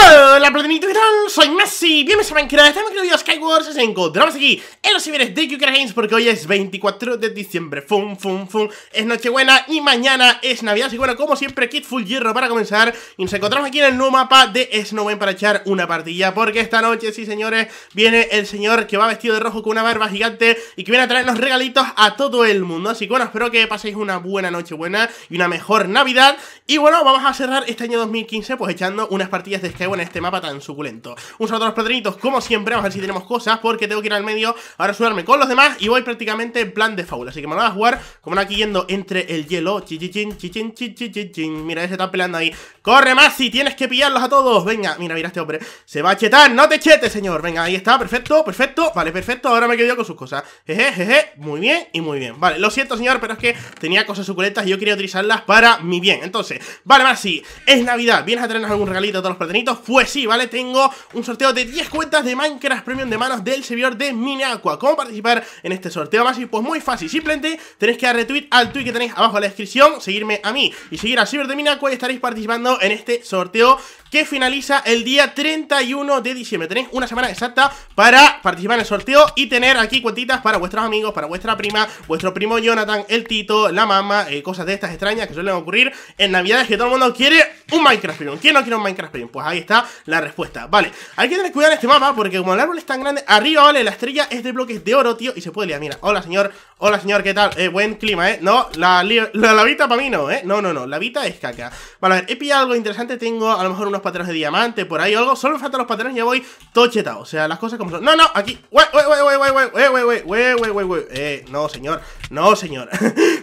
Hola ¿qué tal? Soy Messi, bienvenidos a Minecraft, estamos en el Skyward Nos encontramos aquí en los ciberes de Q Games porque hoy es 24 de diciembre Fum, fum, fum, es Nochebuena y mañana es Navidad Así que bueno, como siempre, Kit Full Hierro para comenzar Y nos encontramos aquí en el nuevo mapa de Snowman para echar una partilla Porque esta noche, sí señores, viene el señor que va vestido de rojo con una barba gigante Y que viene a traernos regalitos a todo el mundo Así que bueno, espero que paséis una buena Nochebuena y una mejor Navidad Y bueno, vamos a cerrar este año 2015 pues echando unas partidas de Skyward en este mapa tan suculento. Un saludo a los platanitos como siempre, vamos a ver si tenemos cosas, porque tengo que ir al medio a resuelvarme con los demás y voy prácticamente en plan de faula Así que me lo voy a jugar, como no aquí yendo entre el hielo. Chichichin, Chichin chichichin. Mira, ese está peleando ahí. ¡Corre, Masi! ¡Tienes que pillarlos a todos! Venga, mira, mira este hombre. Se va a chetar, no te chetes, señor. Venga, ahí está, perfecto, perfecto. Vale, perfecto, ahora me he quedado con sus cosas. Jeje, jeje, muy bien y muy bien. Vale, lo siento, señor, pero es que tenía cosas suculentas y yo quería utilizarlas para mi bien. Entonces, vale, Masi, es Navidad. ¿Vienes a traernos algún regalito a todos los platinitos? pues sí, ¿vale? Tengo un sorteo de 10 cuentas de Minecraft Premium de manos del servidor de Minacua ¿Cómo participar en este sorteo, Masi? Pues muy fácil, simplemente tenéis que dar retweet al tweet que tenéis abajo en la descripción Seguirme a mí y seguir al servidor de Minacua y estaréis participando en este sorteo que finaliza el día 31 de diciembre Tenéis una semana exacta para participar en el sorteo y tener aquí cuentitas para vuestros amigos, para vuestra prima, vuestro primo Jonathan, el Tito, la mamá, eh, cosas de estas extrañas que suelen ocurrir en Navidades que todo el mundo quiere un Minecraft ¿Quién no quiere un Minecraft Pues ahí está la respuesta. Vale, hay que tener cuidado en este mapa porque como el árbol es tan grande, arriba, vale, la estrella es de bloques de oro, tío, y se puede liar. Mira, hola señor, hola señor, ¿qué tal? Eh, buen clima, ¿eh? No, la, la, para mí no, ¿eh? No, no, no, la vita es caca. Vale, a ver, he pillado algo interesante, tengo a lo mejor una patrones de diamante por ahí o algo. Solo me faltan los patrones y ya voy tochetado. O sea, las cosas como No, no, aquí. Eh, no, señor. No, señor.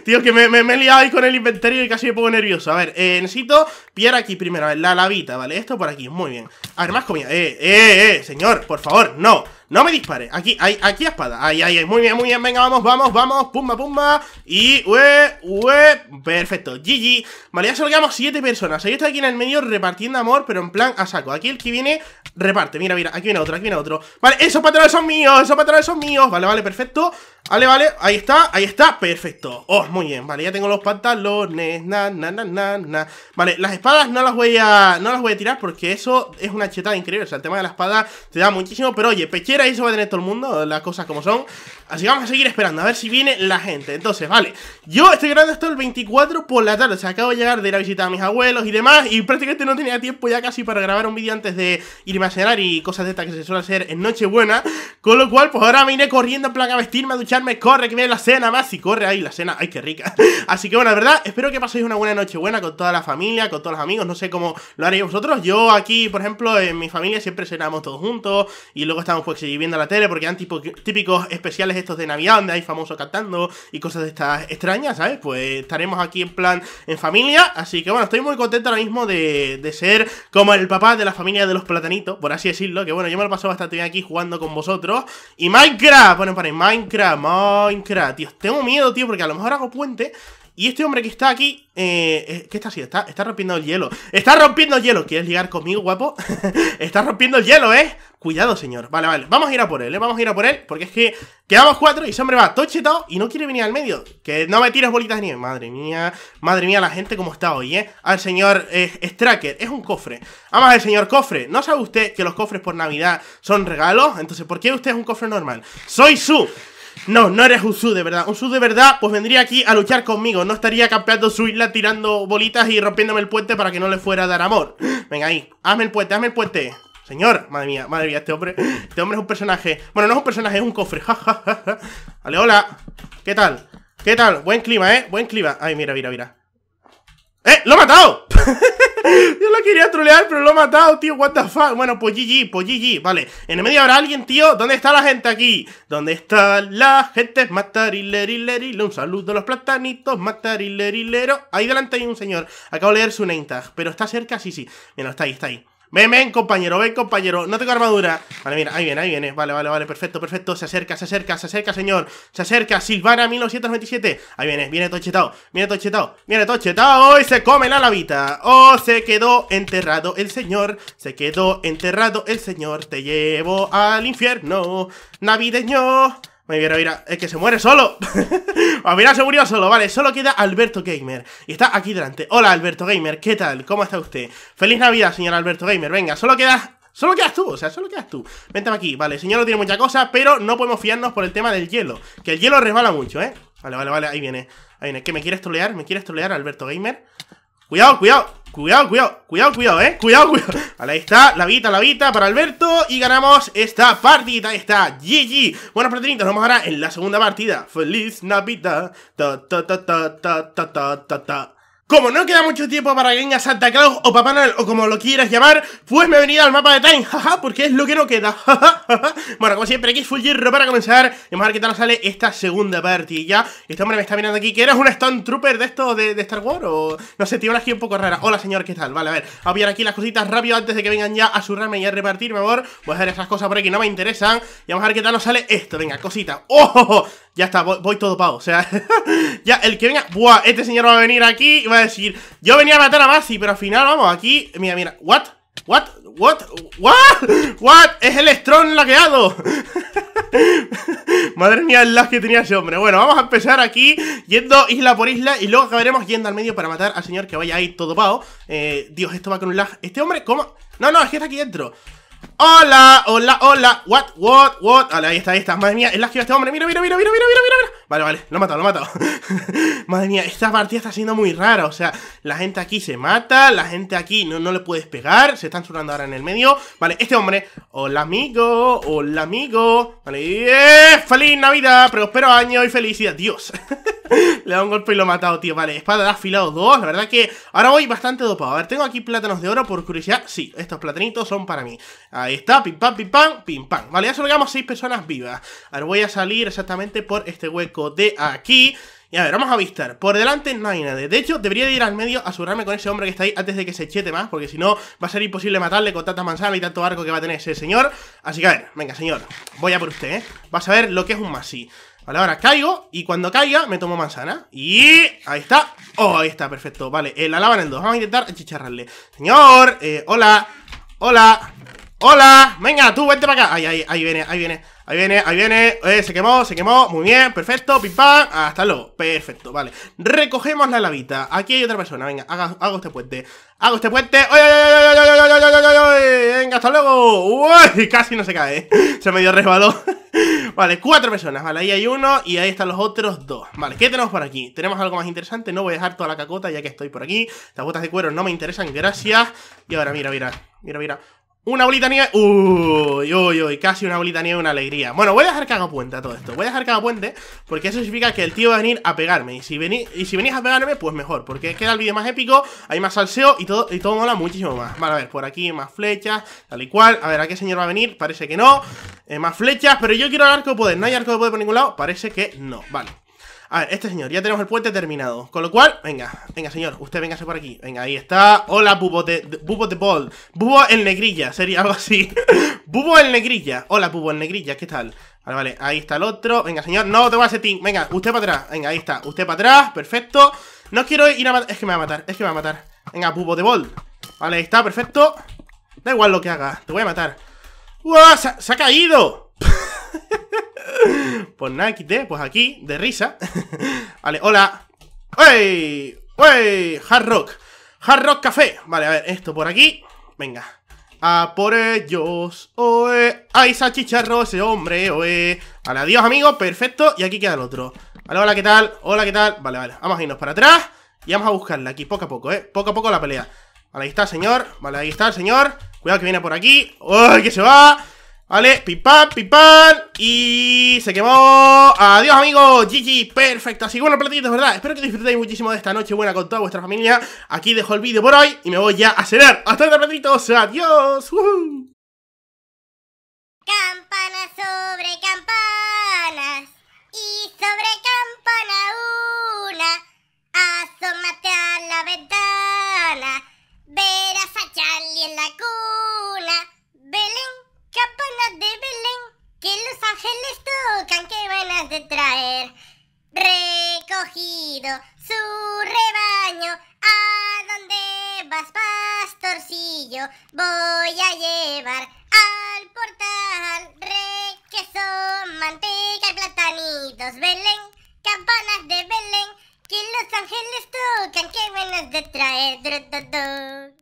Tío, que me, me, me, he liado ahí con el inventario y casi me pongo nervioso. A ver, eh, necesito pillar aquí primero. A la lavita, ¿vale? Esto por aquí. Muy bien. A ver, más comida. Eh, eh, eh, señor, por favor, no. No me dispare. Aquí, hay, aquí espada. Ay ahí, Muy bien, muy bien. Venga, vamos, vamos, vamos. Pumba, pumba. Y, ue, ue. Perfecto. GG. Vale, ya solo quedamos 7 personas. Ahí está aquí en el medio repartiendo amor, pero en plan a saco. Aquí el que viene reparte. Mira, mira. Aquí viene otro, aquí viene otro. Vale, esos patrones son míos. Esos patrones son míos. Vale, vale, perfecto. Vale, vale, ahí está, ahí está, perfecto Oh, muy bien, vale, ya tengo los pantalones Na, na, na, na, na Vale, las espadas no las voy a, no las voy a tirar Porque eso es una chetada increíble, o sea, el tema de la espada Te da muchísimo, pero oye, peche ahí y se va a tener todo el mundo, las cosas como son. Así que vamos a seguir esperando, a ver si viene la gente. Entonces, vale, yo estoy grabando esto el 24 por la tarde. O sea, acabo de llegar de ir a visitar a mis abuelos y demás. Y prácticamente no tenía tiempo ya casi para grabar un vídeo antes de irme a cenar y cosas de estas que se suele hacer en Nochebuena. Con lo cual, pues ahora me iré corriendo en plan a vestirme, a ducharme. Corre, que viene la cena más. Y corre ahí la cena. Ay, qué rica. Así que bueno, la verdad, espero que paséis una buena Nochebuena con toda la familia, con todos los amigos. No sé cómo lo haréis vosotros. Yo aquí, por ejemplo, en mi familia siempre cenamos todos juntos. Y luego estamos pues viendo la tele porque eran típicos especiales estos de Navidad donde hay famosos cantando y cosas de estas extrañas, ¿sabes? Pues estaremos aquí en plan en familia. Así que bueno, estoy muy contento ahora mismo de, de ser como el papá de la familia de los platanitos, por así decirlo. Que bueno, yo me lo paso bastante bien aquí jugando con vosotros. Y Minecraft, bueno, para Minecraft, Minecraft, tío. Tengo miedo, tío, porque a lo mejor hago puente y este hombre que está aquí, eh, eh ¿qué está haciendo? Está, rompiendo el hielo. ¡Está rompiendo el hielo! ¿Quieres ligar conmigo, guapo? está rompiendo el hielo, ¿eh? Cuidado, señor. Vale, vale. Vamos a ir a por él, ¿eh? Vamos a ir a por él. Porque es que quedamos cuatro y ese hombre va tochetado y no quiere venir al medio. Que no me tires bolitas de nieve. Madre mía. Madre mía, la gente como está hoy, ¿eh? Al señor eh, Straker Es un cofre. Vamos al señor cofre. ¿No sabe usted que los cofres por Navidad son regalos? Entonces, ¿por qué usted es un cofre normal? Soy su... No, no eres un su de verdad. Un su de verdad, pues vendría aquí a luchar conmigo. No estaría campeando su isla tirando bolitas y rompiéndome el puente para que no le fuera a dar amor. Venga ahí, hazme el puente, hazme el puente. Señor, madre mía, madre mía, este hombre, este hombre es un personaje. Bueno, no es un personaje, es un cofre. vale, hola. ¿Qué tal? ¿Qué tal? Buen clima, ¿eh? Buen clima. Ay, mira, mira, mira. ¡Eh! ¡Lo he matado! Yo lo quería trolear, pero lo he matado, tío. What the fuck. Bueno, pues GG, pues GG. Vale. En el medio habrá alguien, tío. ¿Dónde está la gente aquí? ¿Dónde está la gente? Matarilerilero. Un saludo a los platanitos. Matarilerilero. Ahí delante hay un señor. Acabo de leer su name tag, pero está cerca, sí, sí. Bueno está ahí, está ahí. Ven, ven, compañero, ven, compañero. No tengo armadura. Vale, mira, ahí viene, ahí viene. Vale, vale, vale, perfecto, perfecto. Se acerca, se acerca, se acerca, señor. Se acerca, Silvana 1927. Ahí viene, viene tochetado, viene tochetado, viene tochetado. Y se come la lavita. Oh, se quedó enterrado el señor. Se quedó enterrado el señor. Te llevo al infierno, navideño mira, mira, es que se muere solo. Ah, mira, se murió solo, vale. Solo queda Alberto Gamer. Y está aquí delante. Hola, Alberto Gamer, ¿qué tal? ¿Cómo está usted? Feliz Navidad, señor Alberto Gamer. Venga, solo queda Solo quedas tú, o sea, solo quedas tú. Vente aquí, vale, señor no tiene mucha cosa, pero no podemos fiarnos por el tema del hielo. Que el hielo resbala mucho, ¿eh? Vale, vale, vale, ahí viene. Ahí viene. ¿Qué me quieres trolear? ¿Me quieres trolear, Alberto Gamer? Cuidado, cuidado. Cuidado, cuidado, cuidado, cuidado, eh Cuidado, cuidado Ahí está, la vita, la vita para Alberto Y ganamos esta partida, ahí está GG Bueno, platinitos, nos vemos ahora en la segunda partida Feliz Navidad ta ta ta ta ta ta ta, ta. Como no queda mucho tiempo para que venga Santa Claus o Papá Noel o como lo quieras llamar, pues me he venido al mapa de Time, jaja, porque es lo que no queda, Bueno, como siempre, aquí es Full para comenzar y vamos a ver qué tal nos sale esta segunda parte. ya, este hombre me está mirando aquí, que eres un Stone Trooper de esto, de, Star Wars o... No sé, tío, una aquí un poco rara. Hola, señor, ¿qué tal? Vale, a ver, voy a pillar aquí las cositas rápido antes de que vengan ya a surrarme y a repartirme, amor. Voy a hacer esas cosas por aquí, no me interesan. Y vamos a ver qué tal nos sale esto, venga, cosita. ¡Oh! Ya está, voy, todo pago, o sea Ya, el que venga, buah, este señor va a venir aquí Y va a decir, yo venía a matar a Masi, Pero al final, vamos, aquí, mira, mira What, what, what, what What, es el Strong laqueado Madre mía, el lag que tenía ese hombre Bueno, vamos a empezar aquí yendo isla por isla Y luego acabaremos yendo al medio para matar al señor que vaya ahí todo pao eh, Dios, esto va con un lag Este hombre, ¿cómo? No, no, es que está aquí dentro Hola, hola, hola, what, what, what Hola, ahí está, ahí está, madre mía, es la que este hombre Mira, mira, mira, mira, mira, mira, mira Vale, vale, lo he matado, lo he matado Madre mía, esta partida está siendo muy rara O sea, la gente aquí se mata, la gente aquí no, no le puedes pegar Se están surrando ahora en el medio Vale, este hombre, hola amigo, hola amigo Vale, eh, feliz navidad, prospero año y felicidad Dios Le da un golpe y lo ha matado, tío. Vale, espada de afilado 2. La verdad que ahora voy bastante dopado. A ver, tengo aquí plátanos de oro por curiosidad. Sí, estos platanitos son para mí. Ahí está, pim pam, pim pam, pim pam. Vale, ya solo quedamos 6 personas vivas. Ahora voy a salir exactamente por este hueco de aquí. Y a ver, vamos a avistar. Por delante no hay nadie. De hecho, debería de ir al medio a asegurarme con ese hombre que está ahí antes de que se chete más, porque si no va a ser imposible matarle con tanta manzana y tanto arco que va a tener ese señor. Así que a ver, venga, señor, voy a por usted, ¿eh? Vas a ver lo que es un masí. Vale, ahora caigo y cuando caiga me tomo manzana. Y ahí está. Oh, ahí está, perfecto. Vale, eh, la lava en el 2. Vamos a intentar achicharrarle. Señor, eh, hola, hola, hola. Venga, tú, vente para acá. Ahí, ahí, ahí viene, ahí viene. Ahí viene, ahí viene, eh, se quemó, se quemó, muy bien, perfecto, pim pam, hasta luego, perfecto, vale Recogemos la lavita, aquí hay otra persona, venga, hago este puente, hago este puente, ay, ay, ay! venga, hasta luego, casi no se cae, se me dio resbaló Vale, cuatro personas, vale, ahí hay uno y ahí están los otros dos Vale, ¿qué tenemos por aquí? Tenemos algo más interesante, no voy a dejar toda la cacota ya que estoy por aquí Las botas de cuero no me interesan, gracias Y ahora, mira, mira, mira, mira una bolita nieve. Uy, uy, uy, casi una bolita nieve, una alegría. Bueno, voy a dejar que haga puente a todo esto. Voy a dejar que puente porque eso significa que el tío va a venir a pegarme. Y si, venís, y si venís a pegarme, pues mejor, porque era el vídeo más épico, hay más salseo y todo, y todo mola muchísimo más. Vale, a ver, por aquí más flechas, tal y cual. A ver, ¿a qué señor va a venir? Parece que no. Eh, más flechas, pero yo quiero el arco de poder. ¿No hay arco de poder por ningún lado? Parece que no. Vale. A ver, este señor, ya tenemos el puente terminado. Con lo cual, venga, venga, señor, usted véngase por aquí. Venga, ahí está. Hola, Bubo de, Bubo de Ball. Bubo en negrilla, sería algo así. bubo en negrilla. Hola, Bubo en negrilla, ¿qué tal? Vale, vale, ahí está el otro. Venga, señor, no te voy a hacer Venga, usted para atrás. Venga, ahí está. Usted para atrás, perfecto. No quiero ir a matar. Es que me va a matar, es que me va a matar. Venga, Bubo de Ball. Vale, ahí está, perfecto. Da igual lo que haga, te voy a matar. ¡Uah! se ha caído! Pues nada, quité, pues aquí, de risa. Vale, hola. ¡Uy! ¡Uy! Hard Rock. Hard Rock Café. Vale, a ver, esto por aquí. Venga. A por ellos. Oe. Ay, salchicharro ese hombre. Oe. Vale, adiós, amigo, Perfecto. Y aquí queda el otro. Vale, hola, ¿qué tal? Hola, ¿qué tal? Vale, vale. Vamos a irnos para atrás. Y vamos a buscarla aquí, poco a poco, ¿eh? Poco a poco la pelea. Vale, ahí está señor. Vale, ahí está el señor. Cuidado que viene por aquí. ¡Uy, que se va! Vale, pipam, pipam Y se quemó Adiós amigos, GG, perfecto Así bueno platitos, ¿verdad? Espero que disfrutéis muchísimo de esta noche buena con toda vuestra familia Aquí dejo el vídeo por hoy y me voy ya a cenar Hasta luego, platitos, adiós Campana sobre campana voy a llevar al portal. Requeso, manteca y platanitos, Belén, campanas de Belén, que los ángeles tocan, que buenas de traer.